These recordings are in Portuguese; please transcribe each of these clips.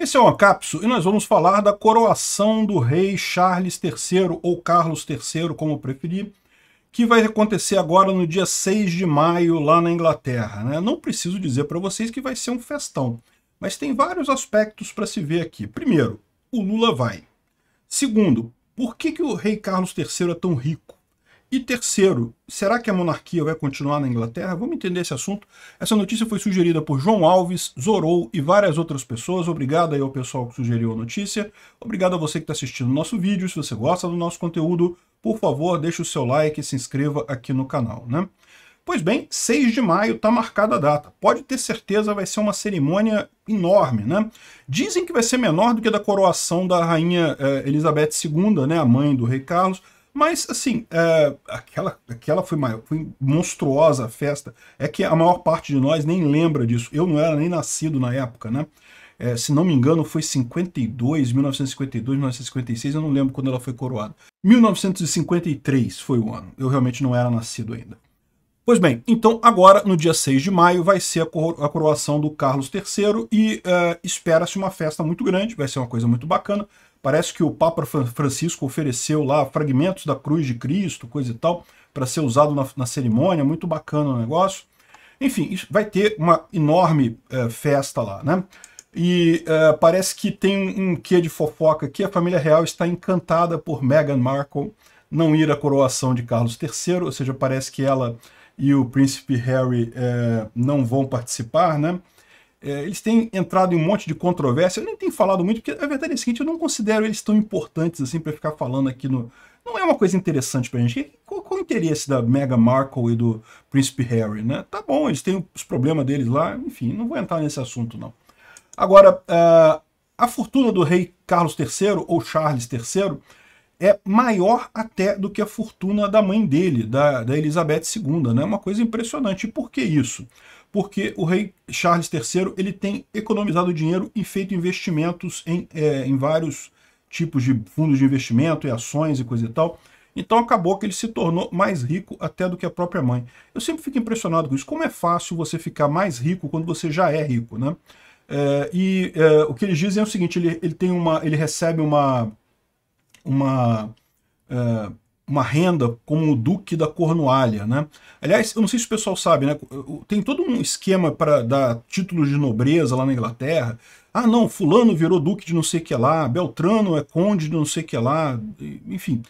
Esse é o Acapso e nós vamos falar da coroação do rei Charles III, ou Carlos III, como preferir, que vai acontecer agora no dia 6 de maio lá na Inglaterra. Né? Não preciso dizer para vocês que vai ser um festão, mas tem vários aspectos para se ver aqui. Primeiro, o Lula vai. Segundo, por que, que o rei Carlos III é tão rico? E terceiro, será que a monarquia vai continuar na Inglaterra? Vamos entender esse assunto. Essa notícia foi sugerida por João Alves, Zorou e várias outras pessoas. Obrigado aí ao pessoal que sugeriu a notícia. Obrigado a você que está assistindo o nosso vídeo. Se você gosta do nosso conteúdo, por favor, deixe o seu like e se inscreva aqui no canal, né? Pois bem, 6 de maio está marcada a data. Pode ter certeza, vai ser uma cerimônia enorme, né? Dizem que vai ser menor do que a da coroação da rainha eh, Elizabeth II, né, a mãe do rei Carlos, mas, assim, é, aquela, aquela foi, maior, foi monstruosa a festa. É que a maior parte de nós nem lembra disso. Eu não era nem nascido na época, né? É, se não me engano, foi 52, 1952, 1956, eu não lembro quando ela foi coroada. 1953 foi o ano. Eu realmente não era nascido ainda. Pois bem, então agora, no dia 6 de maio, vai ser a, coro a coroação do Carlos III e uh, espera-se uma festa muito grande, vai ser uma coisa muito bacana. Parece que o Papa Francisco ofereceu lá fragmentos da cruz de Cristo, coisa e tal, para ser usado na, na, cerimônia, muito bacana o negócio. Enfim, vai ter uma enorme é, festa lá, né? E é, parece que tem um quê de fofoca aqui. A família real está encantada por Meghan Markle não ir à coroação de Carlos III, ou seja, parece que ela e o príncipe Harry é, não vão participar, né? É, eles têm entrado em um monte de controvérsia. Eu nem tenho falado muito, porque a verdade é a seguinte: eu não considero eles tão importantes assim para ficar falando aqui no. Não é uma coisa interessante para a gente. Qual, qual, o interesse da Meghan Markle e do príncipe Harry, né? Tá bom, eles têm os problemas deles lá, enfim, não vou entrar nesse assunto, não. Agora, uh, a fortuna do rei Carlos III, ou Charles III, é maior até do que a fortuna da mãe dele, da, da Elizabeth II, né? Uma coisa impressionante. E por que isso? porque o rei Charles III ele tem economizado dinheiro e feito investimentos em, é, em vários tipos de fundos de investimento e ações e coisa e tal. Então acabou que ele se tornou mais rico até do que a própria mãe. Eu sempre fico impressionado com isso. Como é fácil você ficar mais rico quando você já é rico, né? É, e é, o que eles dizem é o seguinte, ele, ele tem uma, ele recebe uma, uma é, uma renda como o Duque da Cornualha. Né? Aliás, eu não sei se o pessoal sabe, né? tem todo um esquema para dar títulos de nobreza lá na Inglaterra. Ah, não, fulano virou duque de não sei o que lá, Beltrano é conde de não sei o que lá, enfim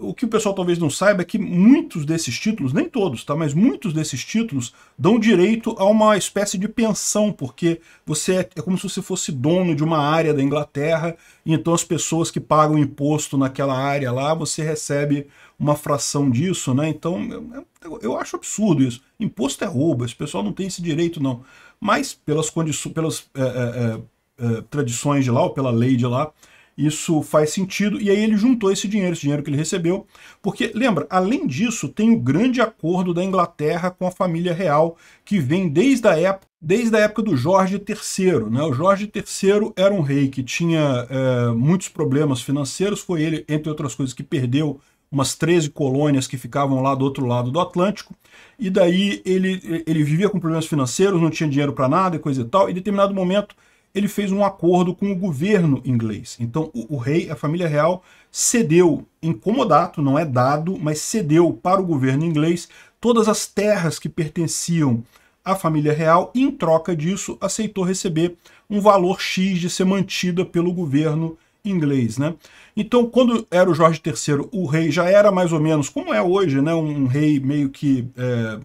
o que o pessoal talvez não saiba é que muitos desses títulos, nem todos, tá? Mas muitos desses títulos dão direito a uma espécie de pensão, porque você é, é como se você fosse dono de uma área da Inglaterra, e então as pessoas que pagam imposto naquela área lá, você recebe uma fração disso, né? Então, eu, eu acho absurdo isso. Imposto é roubo, esse pessoal não tem esse direito, não. Mas, pelas condições, pelas é é, é, é, tradições de lá, ou pela lei de lá, isso faz sentido. E aí ele juntou esse dinheiro, esse dinheiro que ele recebeu, porque, lembra, além disso, tem o grande acordo da Inglaterra com a família real, que vem desde a época, desde a época do Jorge III. Né? O Jorge III era um rei que tinha é, muitos problemas financeiros, foi ele, entre outras coisas, que perdeu umas 13 colônias que ficavam lá do outro lado do Atlântico, e daí ele, ele vivia com problemas financeiros, não tinha dinheiro para nada e coisa e tal, e em determinado momento ele fez um acordo com o governo inglês. Então o, o, rei, a família real, cedeu, comodato, não é dado, mas cedeu para o governo inglês todas as terras que pertenciam à família real e em troca disso aceitou receber um valor X de ser mantida pelo governo inglês. Né? Então quando era o Jorge III, o rei já era mais ou menos, como é hoje, né, um rei meio que... É,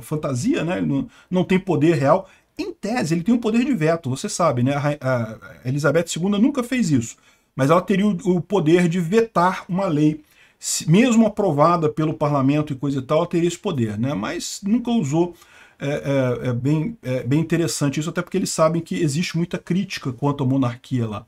fantasia, né? Não, não tem poder real, em tese, ele tem o poder de veto, você sabe, né? A, Elizabeth II nunca fez isso, mas ela teria o, poder de vetar uma lei, mesmo aprovada pelo parlamento e coisa e tal, ela teria esse poder, né? Mas nunca usou. É, é, é bem, é bem interessante isso, até porque eles sabem que existe muita crítica quanto à monarquia lá.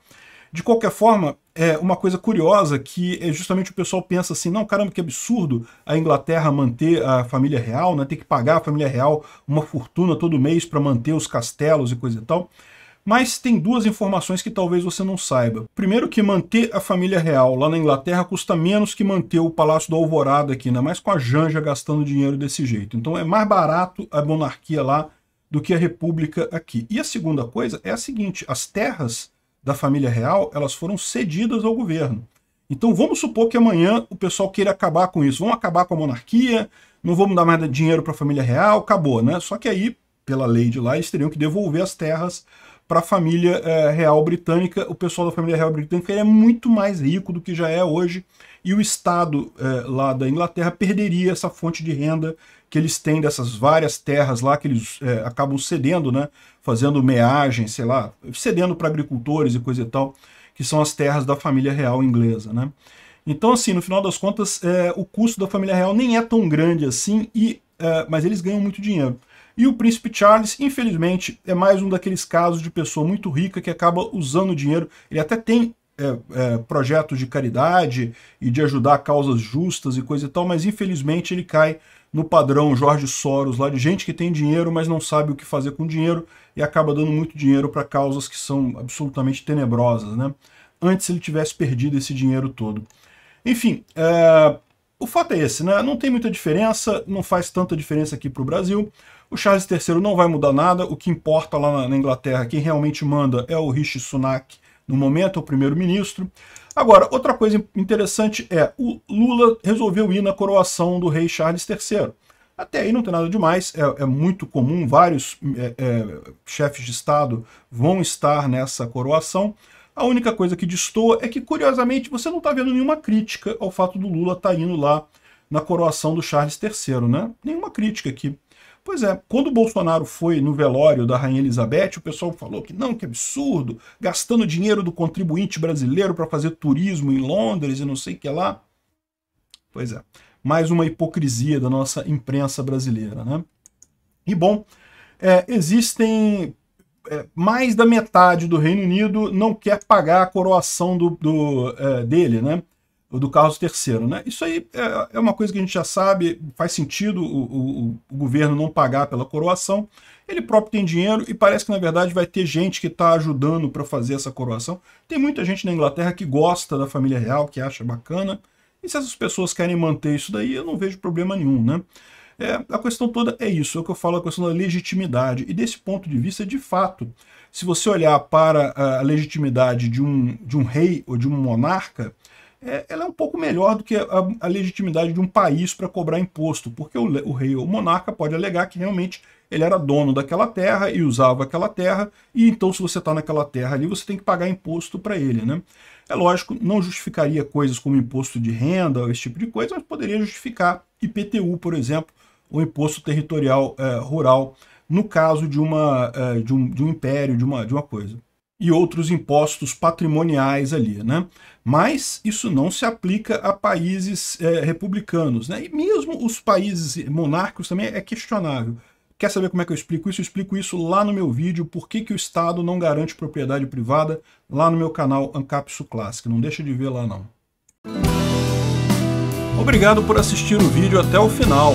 De qualquer forma, é uma coisa curiosa que é justamente o pessoal pensa assim, não, caramba, que absurdo a Inglaterra manter a família real, né? ter que pagar a família real uma fortuna todo mês para manter os castelos e coisa e tal. Mas tem duas informações que talvez você não saiba. Primeiro que manter a família real lá na Inglaterra custa menos que manter o Palácio do Alvorada aqui, ainda né? mais com a Janja gastando dinheiro desse jeito. Então é mais barato a monarquia lá do que a república aqui. E a segunda coisa é a seguinte, as terras da família real, elas foram cedidas ao governo. Então vamos supor que amanhã o pessoal queira acabar com isso. Vamos acabar com a monarquia, não vamos dar mais dinheiro para a família real, acabou, né? Só que aí, pela lei de lá, eles teriam que devolver as terras para a família eh, real britânica. O pessoal da família real britânica é muito mais rico do que já é hoje e o Estado eh, lá da Inglaterra perderia essa fonte de renda que eles têm dessas várias terras lá que eles é, acabam cedendo, né? Fazendo meagem, sei lá, cedendo para agricultores e coisa e tal, que são as terras da família real inglesa, né? Então, assim, no final das contas, é, o custo da família real nem é tão grande assim, e, é, mas eles ganham muito dinheiro. E o príncipe Charles, infelizmente, é mais um daqueles casos de pessoa muito rica que acaba usando o dinheiro. Ele até tem é, é, projetos de caridade e de ajudar causas justas e coisa e tal, mas infelizmente ele cai no padrão Jorge Soros, lá de gente que tem dinheiro, mas não sabe o que fazer com dinheiro e acaba dando muito dinheiro para causas que são absolutamente tenebrosas, né? Antes ele tivesse perdido esse dinheiro todo. Enfim, é... o fato é esse, né? Não tem muita diferença, não faz tanta diferença aqui para o Brasil. O Charles III não vai mudar nada, o que importa lá na, Inglaterra, quem realmente manda é o Rishi Sunak, no momento, é o primeiro-ministro. Agora, outra coisa interessante é, o Lula resolveu ir na coroação do rei Charles III. Até aí não tem nada demais, é, é muito comum, vários é, é, chefes de Estado vão estar nessa coroação. A única coisa que destoa é que, curiosamente, você não está vendo nenhuma crítica ao fato do Lula estar tá indo lá na coroação do Charles III, né? Nenhuma crítica aqui. Pois é, quando o Bolsonaro foi no velório da Rainha Elizabeth, o pessoal falou que não, que absurdo, gastando dinheiro do contribuinte brasileiro para fazer turismo em Londres e não sei o que lá. Pois é, mais uma hipocrisia da nossa imprensa brasileira, né? E bom, é, existem é, mais da metade do Reino Unido não quer pagar a coroação do, do é, dele, né? do Carlos III. Né? Isso aí é, é, uma coisa que a gente já sabe, faz sentido o, o, o, governo não pagar pela coroação. Ele próprio tem dinheiro e parece que, na verdade, vai ter gente que está ajudando para fazer essa coroação. Tem muita gente na Inglaterra que gosta da família real, que acha bacana. E se essas pessoas querem manter isso daí, eu não vejo problema nenhum. Né? É, a questão toda é isso, é o que eu falo, a questão da legitimidade. E desse ponto de vista, de fato, se você olhar para a legitimidade de um, de um rei ou de um monarca, é, ela é um pouco melhor do que a, a legitimidade de um país para cobrar imposto, porque o, o rei ou o monarca pode alegar que realmente ele era dono daquela terra e usava aquela terra, e então se você está naquela terra ali, você tem que pagar imposto para ele. Né? É lógico, não justificaria coisas como imposto de renda, esse tipo de coisa, mas poderia justificar IPTU, por exemplo, o Imposto Territorial é, Rural, no caso de, uma, é, de, um, de um império, de uma, de uma coisa e outros impostos patrimoniais ali, né? Mas isso não se aplica a países é, republicanos, né? E mesmo os países monárquicos também é questionável. Quer saber como é que eu explico isso? Eu explico isso lá no meu vídeo, por que, que o Estado não garante propriedade privada, lá no meu canal Ancapsu Classic. Não deixa de ver lá não. Obrigado por assistir o vídeo até o final.